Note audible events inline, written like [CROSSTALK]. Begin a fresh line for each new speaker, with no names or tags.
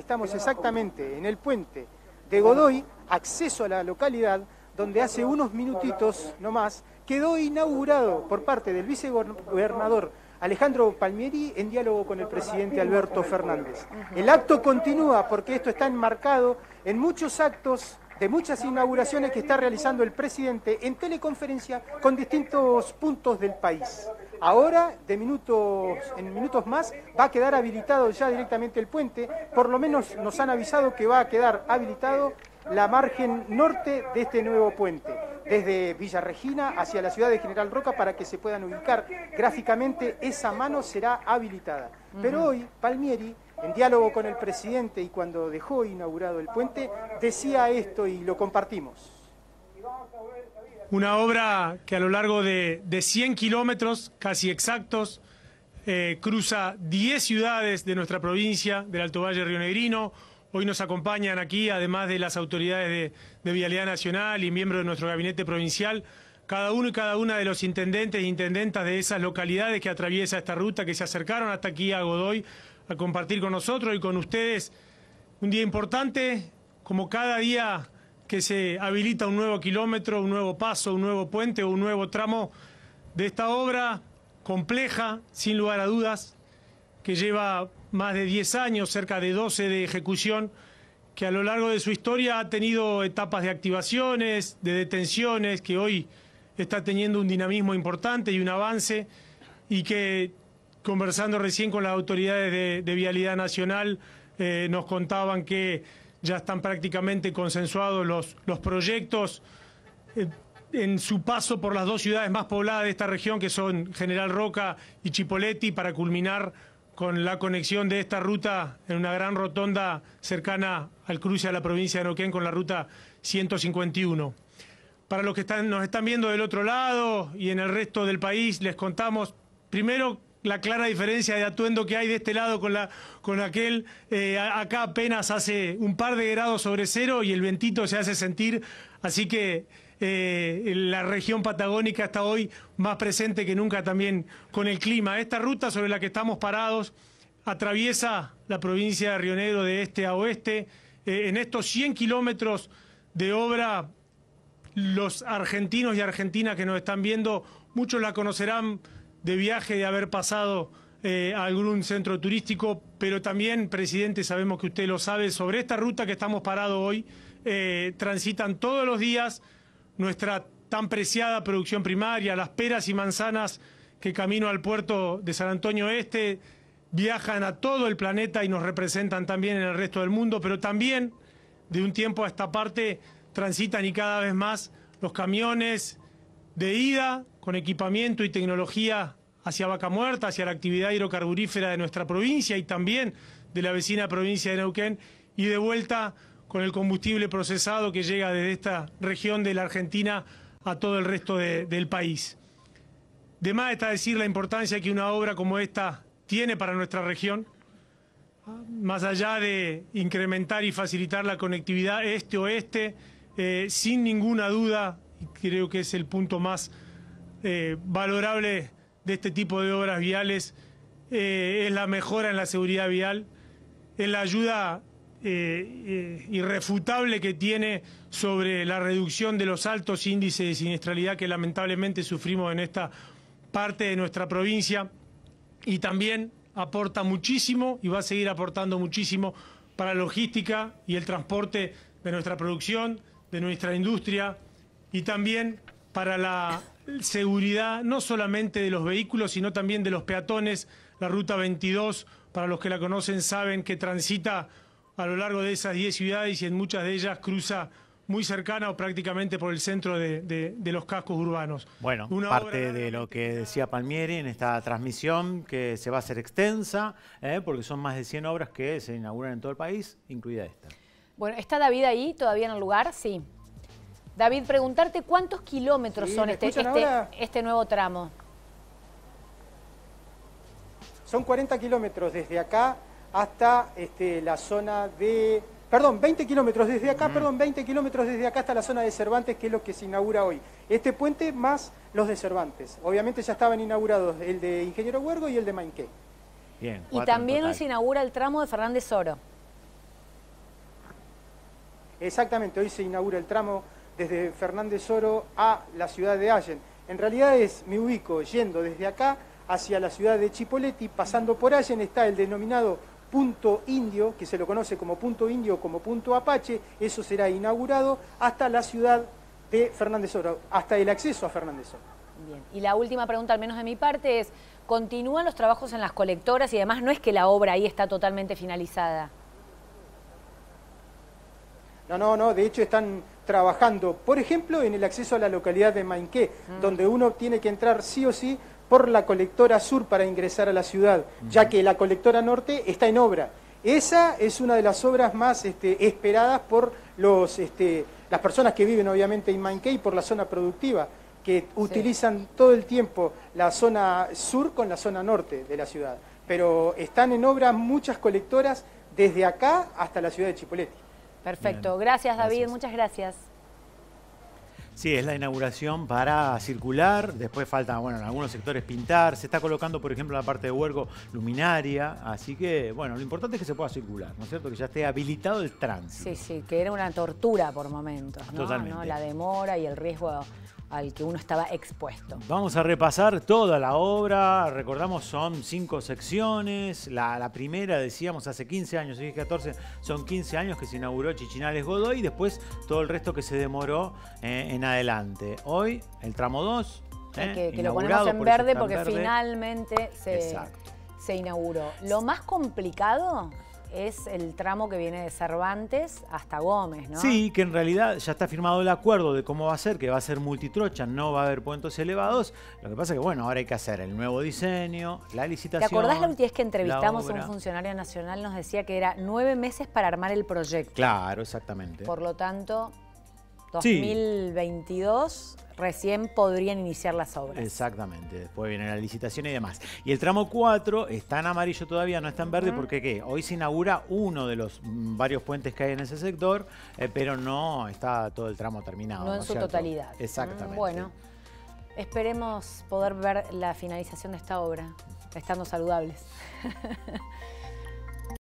Estamos exactamente en el puente de Godoy, acceso a la localidad, donde hace unos minutitos nomás quedó inaugurado por parte del vicegobernador Alejandro Palmieri en diálogo con el presidente Alberto Fernández. El acto continúa porque esto está enmarcado en muchos actos de muchas inauguraciones que está realizando el presidente en teleconferencia con distintos puntos del país. Ahora, de minutos, en minutos más, va a quedar habilitado ya directamente el puente. Por lo menos nos han avisado que va a quedar habilitado la margen norte de este nuevo puente, desde Villa Regina hacia la ciudad de General Roca para que se puedan ubicar. Gráficamente esa mano será habilitada. Pero hoy Palmieri, en diálogo con el presidente y cuando dejó inaugurado el puente, decía esto y lo compartimos
una obra que a lo largo de, 100 kilómetros, casi exactos, eh, cruza 10 ciudades de nuestra provincia, del Alto Valle Negrino. Hoy nos acompañan aquí, además de las autoridades de, de Vialidad Nacional y miembros de nuestro gabinete provincial, cada uno y cada una de los intendentes e intendentas de esas localidades que atraviesa esta ruta, que se acercaron hasta aquí a Godoy a compartir con nosotros y con ustedes un día importante, como cada día que se habilita un nuevo kilómetro, un nuevo paso, un nuevo puente un nuevo tramo de esta obra compleja, sin lugar a dudas, que lleva más de 10 años, cerca de 12 de ejecución, que a lo largo de su historia ha tenido etapas de activaciones, de detenciones, que hoy está teniendo un dinamismo importante y un avance, y que conversando recién con las autoridades de, Vialidad Nacional eh, nos contaban que ya están prácticamente consensuados los, los proyectos eh, en su paso por las dos ciudades más pobladas de esta región, que son General Roca y Chipoletti, para culminar con la conexión de esta ruta en una gran rotonda cercana al cruce a la provincia de Noquén con la ruta 151. Para los que están, nos están viendo del otro lado y en el resto del país, les contamos primero la clara diferencia de atuendo que hay de este lado con, la, con aquel. Eh, acá apenas hace un par de grados sobre cero y el ventito se hace sentir. Así que eh, la región patagónica está hoy más presente que nunca también con el clima. Esta ruta sobre la que estamos parados atraviesa la provincia de Río Negro de este a oeste. Eh, en estos 100 kilómetros de obra, los argentinos y argentinas que nos están viendo, muchos la conocerán de viaje, de haber pasado eh, a algún centro turístico, pero también, presidente, sabemos que usted lo sabe, sobre esta ruta que estamos parados hoy, eh, transitan todos los días nuestra tan preciada producción primaria, las peras y manzanas que camino al puerto de San Antonio Este viajan a todo el planeta y nos representan también en el resto del mundo, pero también de un tiempo a esta parte transitan y cada vez más los camiones, de ida con equipamiento y tecnología hacia Vaca Muerta, hacia la actividad hidrocarburífera de nuestra provincia y también de la vecina provincia de Neuquén, y de vuelta con el combustible procesado que llega desde esta región de la Argentina a todo el resto del país. De más está decir la importancia que una obra como esta tiene para nuestra región, más allá de incrementar y facilitar la conectividad este-oeste, eh, sin ninguna duda y creo que es el punto más eh, valorable de este tipo de obras viales, eh, es la mejora en la seguridad vial, es la ayuda eh, irrefutable que tiene sobre la reducción de los altos índices de siniestralidad que lamentablemente sufrimos en esta parte de nuestra provincia y también aporta muchísimo y va a seguir aportando muchísimo para la logística y el transporte de nuestra producción, de nuestra industria, y también para la seguridad no solamente de los vehículos, sino también de los peatones. La ruta 22, para los que la conocen, saben que transita a lo largo de esas 10 ciudades y en muchas de ellas cruza muy cercana o prácticamente por el centro de, los cascos urbanos.
Bueno, Una parte de lo que decía Palmieri en esta transmisión que se va a hacer extensa, ¿eh? porque son más de 100 obras que se inauguran en todo el país, incluida esta.
Bueno, ¿está David ahí todavía en el lugar? Sí. David, preguntarte cuántos kilómetros son este, este, este, nuevo tramo.
Son 40 kilómetros desde acá hasta este, la zona de... Perdón, 20 kilómetros desde acá, perdón, 20 kilómetros desde acá hasta la zona de Cervantes, que es lo que se inaugura hoy. Este puente más los de Cervantes. Obviamente ya estaban inaugurados el de Ingeniero Huergo y el de Mainqué. Bien, y
también hoy se inaugura el tramo de Fernández Oro.
Exactamente, hoy se inaugura el tramo desde Fernández Oro a la ciudad de Allen. En realidad es, me ubico yendo desde acá hacia la ciudad de Chipoleti, pasando por Allen está el denominado punto indio, que se lo conoce como punto indio como punto apache, eso será inaugurado hasta la ciudad de Fernández Oro, hasta el acceso a Fernández Oro.
Bien, y la última pregunta, al menos de mi parte, es, ¿continúan los trabajos en las colectoras y además no es que la obra ahí está totalmente finalizada?
No, no, no, de hecho están trabajando, por ejemplo, en el acceso a la localidad de Mainqué, mm. donde uno tiene que entrar sí o sí por la colectora sur para ingresar a la ciudad, ya que la colectora norte está en obra. Esa es una de las obras más este, esperadas por este, las personas que viven obviamente en Mainqué y por la zona productiva, que utilizan todo el tiempo la zona sur con la zona norte de la ciudad. Pero están en obra muchas colectoras desde acá hasta la ciudad de Chipoleti.
Perfecto. Gracias, David. Muchas gracias.
Sí, es la inauguración para circular, después falta, bueno, en algunos sectores pintar, se está colocando, por ejemplo, la parte de Huergo luminaria, así que, bueno, lo importante es que se pueda circular, ¿no es cierto? Que ya esté habilitado el tránsito.
Sí, sí, que era una tortura por momentos, ¿no? ¿No? La demora y el riesgo al que uno estaba expuesto.
Vamos a repasar toda la obra, recordamos son cinco secciones, la, primera decíamos hace 15 años, 14, son 15 años que se inauguró Chichinales Godoy y después todo el resto que se demoró eh, en adelante. Hoy el tramo 2, eh, que, lo ponemos en verde porque
finalmente se, se inauguró. Lo más complicado es el tramo que viene de Cervantes hasta Gómez, ¿no? Sí,
que en realidad ya está firmado el acuerdo de cómo va a ser, que va a ser multitrocha, no va a haber puentes elevados. Lo que pasa es que, bueno, ahora hay que hacer el nuevo diseño, la licitación. ¿Te acordás la última vez que entrevistamos a un
funcionario nacional? Nos decía que era nueve meses para armar el proyecto.
Claro, exactamente. Por lo
tanto, 2022 recién podrían iniciar las obras.
Exactamente, después viene la licitación y demás. Y el tramo 4 está en amarillo todavía, no está en verde, porque ¿qué? hoy se inaugura uno de los mm, varios puentes que hay en ese sector, eh, pero no está todo el tramo terminado. No, en su totalidad. Mm, Exactamente. bueno,
esperemos poder ver la finalización de esta obra, estando saludables. [LAUGHS]